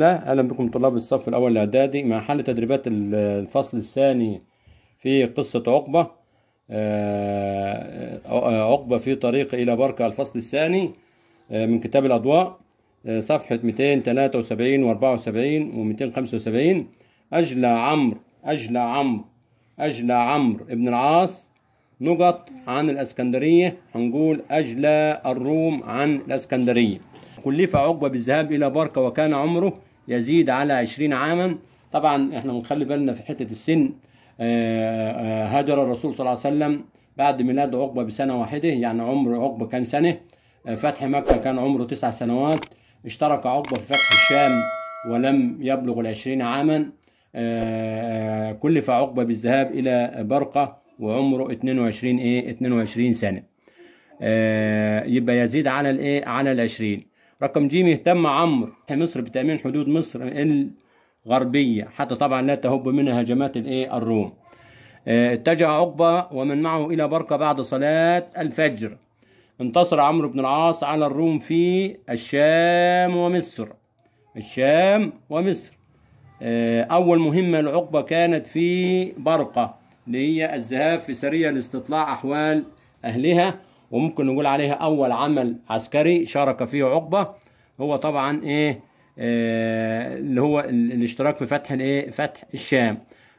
لا اهلا بكم طلاب الصف الاول الاعدادي مع حل تدريبات الفصل الثاني في قصه عقبه آه، آه، عقبه في طريق الى بركه الفصل الثاني آه، من كتاب الاضواء صفحه 273 و74 و275 اجلى عمرو اجلى عمرو اجلى عمرو ابن العاص نقط عن الاسكندريه هنقول اجلى الروم عن الاسكندريه كلف عقبه بالذهاب الى بركه وكان عمره يزيد على 20 عاما طبعا احنا بنخلي بالنا في حته السن آه، آه، هاجر الرسول صلى الله عليه وسلم بعد ميلاد عقبه بسنه واحده يعني عمر عقبه كان سنه آه، فتح مكه كان عمره تسع سنوات اشترك عقبه في فتح الشام ولم يبلغ العشرين عاما كلف عقبه بالذهاب الى برقه وعمره 22 ايه 22 سنه يبقى يزيد على الايه على ال 20 رقم جيم اهتم عمرو مصر بتأمين حدود مصر الغربية حتى طبعا لا تهب منها هجمات الايه الروم آه، اتجه عقبة ومن معه إلى برقة بعد صلاة الفجر انتصر عمرو بن العاص على الروم في الشام ومصر الشام ومصر آه، أول مهمة لعقبة كانت في برقة اللي هي الذهاب في سرية لاستطلاع أحوال أهلها وممكن نقول عليها أول عمل عسكري شارك فيه عقبة هو طبعا إيه آه، اللي هو الاشتراك في فتح الإيه فتح الشام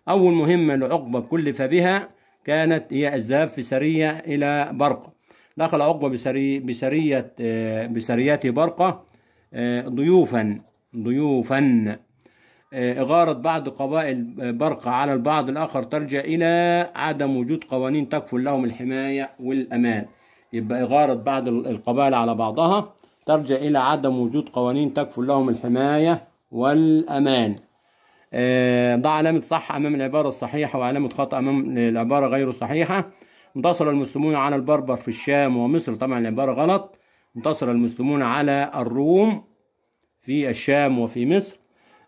أول مهمة لعقبة كلف بها كانت هي الذهاب في سرية إلى برقة دخل عقبة بسري بسرية آه، بسريات برقة آه، ضيوفا ضيوفا إغارة بعض قبائل برقة على البعض الآخر ترجع إلى عدم وجود قوانين تكفل لهم الحماية والأمان يبقى إغارة بعض القبائل على بعضها ترجع إلى عدم وجود قوانين تكفل لهم الحماية والأمان ضع آه، علامة صح أمام العبارة الصحيحة وعلامة خطأ أمام العبارة غير الصحيحة انتصر المسلمون على البربر في الشام ومصر طبعا العبارة غلط انتصر المسلمون على الروم في الشام وفي مصر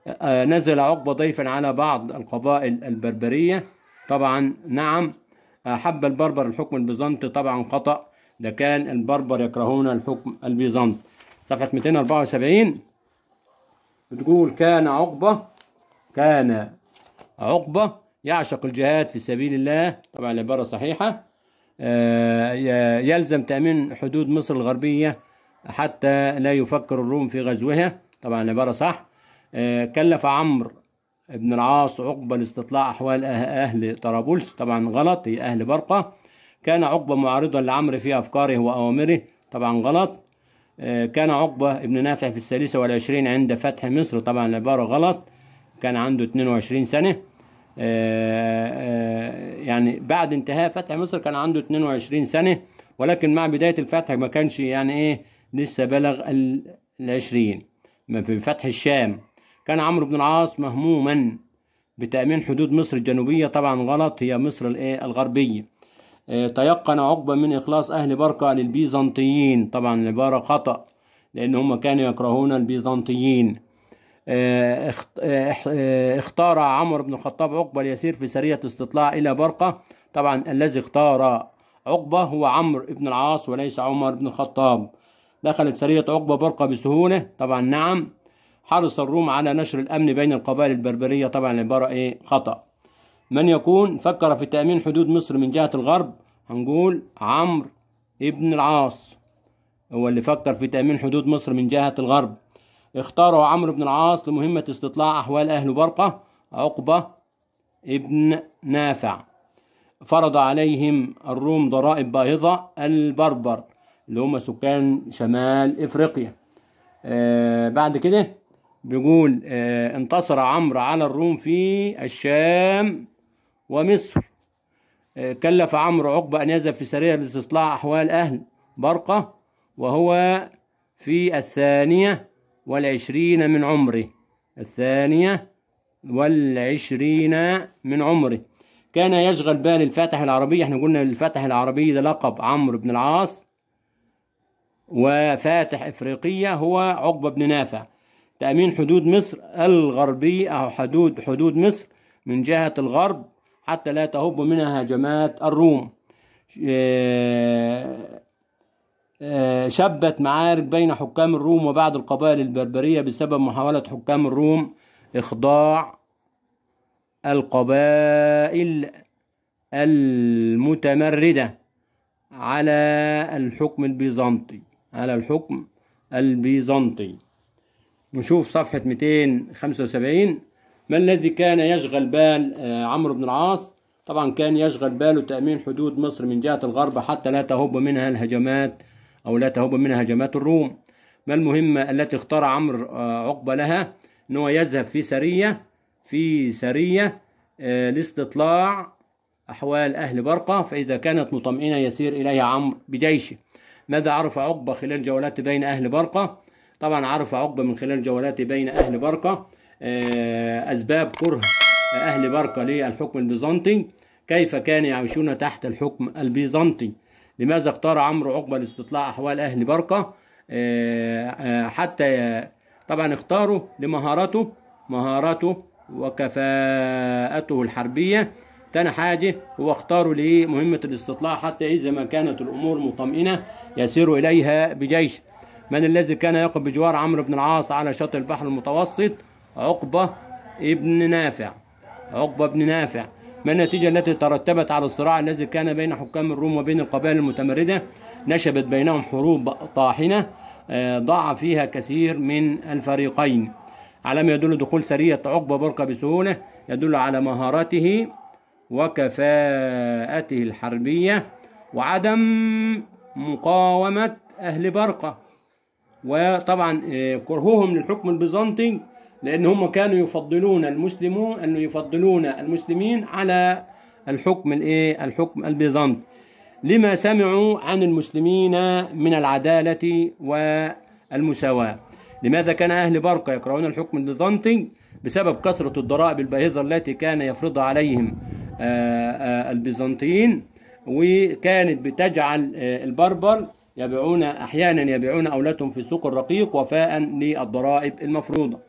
آه، نزل عقبة ضيفا على بعض القبائل البربرية طبعا نعم حب البربر الحكم البيزنطي طبعا خطأ ده كان البربر يكرهون الحكم البيزنطي صفحة 274 بتقول كان عقبة كان عقبة يعشق الجهاد في سبيل الله طبعا العبارة صحيحة آه، يلزم تأمين حدود مصر الغربية حتى لا يفكر الروم في غزوها طبعا العبارة صح آه، كلف عمرو بن العاص عقبة لاستطلاع أحوال أه- أهل طرابلس طبعا غلط هي أهل برقة كان عقبة معارضا لعمرو في أفكاره وأوامره طبعا غلط آه، كان عقبة ابن نافع في الثالثة والعشرين عند فتح مصر طبعا العبارة غلط كان عنده 22 سنة آه، آه، يعني بعد انتهاء فتح مصر كان عنده 22 سنة ولكن مع بداية الفتح ما كانش يعني ايه لسه بلغ العشرين في فتح الشام كان عمرو بن العاص مهموما بتأمين حدود مصر الجنوبية طبعا غلط هي مصر الايه الغربية إيه، تيقن عقبة من إخلاص أهل بركة للبيزنطيين طبعا العبارة خطأ لأن هم كانوا يكرهون البيزنطيين إيه، إيه، اختار عمر بن الخطاب عقبة ليسير في سرية استطلاع إلى برقة طبعا الذي اختار عقبة هو عمرو بن العاص وليس عمر بن الخطاب دخلت سرية عقبة برقة بسهولة طبعا نعم حرص الروم على نشر الأمن بين القبائل البربرية طبعا العبارة إيه خطأ من يكون فكر في تأمين حدود مصر من جهة الغرب هنقول عمرو ابن العاص هو اللي فكر في تأمين حدود مصر من جهة الغرب اختاره عمرو بن العاص لمهمة استطلاع أحوال أهل برقة عقبة ابن نافع فرض عليهم الروم ضرائب باهظة البربر اللي هم سكان شمال إفريقيا آه بعد كده بيقول آه انتصر عمرو على الروم في الشام ومصر آه، كلف عمرو عقبة أن يذهب في سرية لاستطلاع أحوال أهل برقة وهو في الثانية والعشرين من عمره الثانية والعشرين من عمره كان يشغل بال الفاتح العربي احنا قلنا الفاتح العربي ده لقب عمرو بن العاص وفاتح إفريقية هو عقبة بن نافع تأمين حدود مصر الغربي أو حدود حدود مصر من جهة الغرب حتى لا تهب منها هجمات الروم آه، آه، شبت معارك بين حكام الروم وبعض القبائل البربرية بسبب محاولة حكام الروم إخضاع القبائل المتمردة على الحكم البيزنطي على الحكم البيزنطي نشوف صفحة 275 ما الذي كان يشغل بال آه، عمرو بن العاص طبعا كان يشغل باله تأمين حدود مصر من جهة الغرب حتى لا تهب منها الهجمات أو لا تهب منها هجمات الروم ما المهمة التي اختار عمرو آه، عقبة لها إن هو يذهب في سرية في سرية آه، لاستطلاع أحوال أهل برقة فإذا كانت مطمئنة يسير إليها عمرو بجيشه ماذا عرف عقبة خلال جولاته بين أهل برقة طبعا عرف عقبة من خلال جولاته بين أهل برقة آه، أسباب كره أهل بركة للحكم البيزنطي كيف كان يعيشون تحت الحكم البيزنطي لماذا اختار عمرو عقبة لاستطلاع أحوال أهل بركة آه، آه، حتى طبعا اختاروا لمهارته مهارته وكفاءته الحربية تاني حاجة هو اختاروا لمهمة الاستطلاع حتى إذا ما كانت الأمور مطمئنة يسير إليها بجيش من الذي كان يقف بجوار عمرو بن العاص على شاطئ البحر المتوسط عقبة ابن نافع عقبة بن نافع ما النتيجة التي ترتبت على الصراع الذي كان بين حكام الروم وبين القبائل المتمردة نشبت بينهم حروب طاحنة آه، ضاع فيها كثير من الفريقين على ما يدل دخول سرية عقبة بركة بسهولة يدل على مهارته وكفاءته الحربية وعدم مقاومة أهل برقة وطبعا آه، كرههم للحكم البيزنطي لأن هم كانوا يفضلون المسلمون أنه يفضلون المسلمين على الحكم الإيه الحكم البيزنطي لما سمعوا عن المسلمين من العدالة والمساواة لماذا كان أهل برقة يكرهون الحكم البيزنطي بسبب كثرة الضرائب الباهظة التي كان يفرضها عليهم آه، آه، البيزنطيين وكانت بتجعل آه، البربر يبيعون أحيانا يبيعون أولادهم في السوق الرقيق وفاء للضرائب المفروضة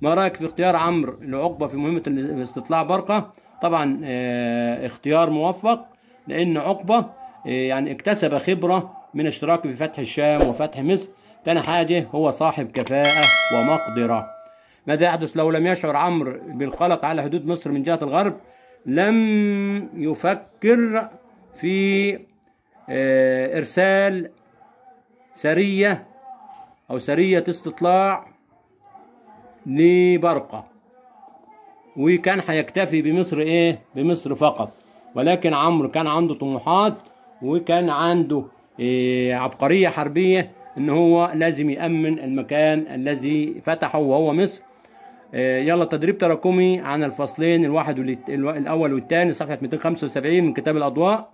ما رايك في اختيار عمرو لعقبه في مهمه الاستطلاع برقه طبعا آه، اختيار موفق لان عقبه آه، يعني اكتسب خبره من اشتراكه في فتح الشام وفتح مصر تاني حاجه هو صاحب كفاءه ومقدره ماذا يحدث لو لم يشعر عمرو بالقلق على حدود مصر من جهه الغرب لم يفكر في آه، ارسال سريه او سريه استطلاع لبرقة وكان هيكتفي بمصر ايه بمصر فقط ولكن عمرو كان عنده طموحات وكان عنده إيه عبقرية حربية ان هو لازم يأمن المكان الذي فتحه وهو مصر إيه يلا تدريب تراكمي عن الفصلين الواحد الاول والثاني صفحة 275 من كتاب الاضواء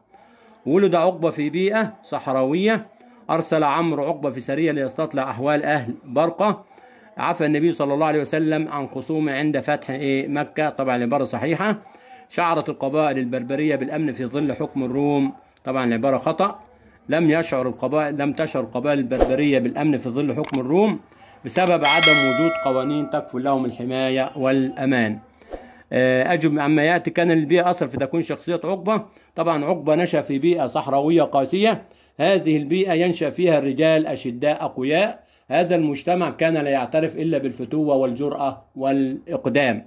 ولد عقبة في بيئة صحراوية أرسل عمرو عقبة في سرية ليستطلع أحوال أهل برقة عفى النبي صلى الله عليه وسلم عن خصومه عند فتح إيه مكة طبعا العبارة صحيحة شعرت القبائل البربرية بالأمن في ظل حكم الروم طبعا العبارة خطأ لم يشعر القبائل لم تشعر القبائل البربرية بالأمن في ظل حكم الروم بسبب عدم وجود قوانين تكفل لهم الحماية والأمان آه، أجب عما يأتي كان البيئة أثر في تكوين شخصية عقبة طبعا عقبة نشأ في بيئة صحراوية قاسية هذه البيئة ينشأ فيها الرجال أشداء أقوياء هذا المجتمع كان لا يعترف إلا بالفتوة والجرأة والإقدام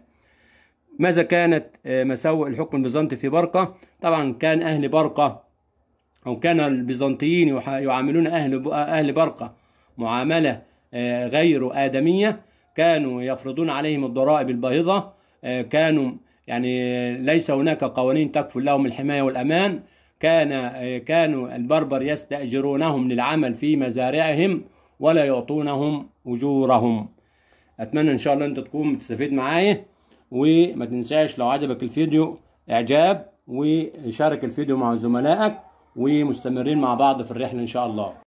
ماذا كانت آه، مساوئ الحكم البيزنطي في برقة؟ طبعا كان أهل برقة أو كان البيزنطيين يعاملون أهل أهل برقة معاملة آه، غير آدمية كانوا يفرضون عليهم الضرائب الباهظة آه، كانوا يعني ليس هناك قوانين تكفل لهم الحماية والأمان كان كانوا البربر يستأجرونهم للعمل في مزارعهم ولا يعطونهم أجورهم أتمنى إن شاء الله أنت تكون تستفيد معايا وما تنساش لو عجبك الفيديو إعجاب وشارك الفيديو مع زملائك ومستمرين مع بعض في الرحلة إن شاء الله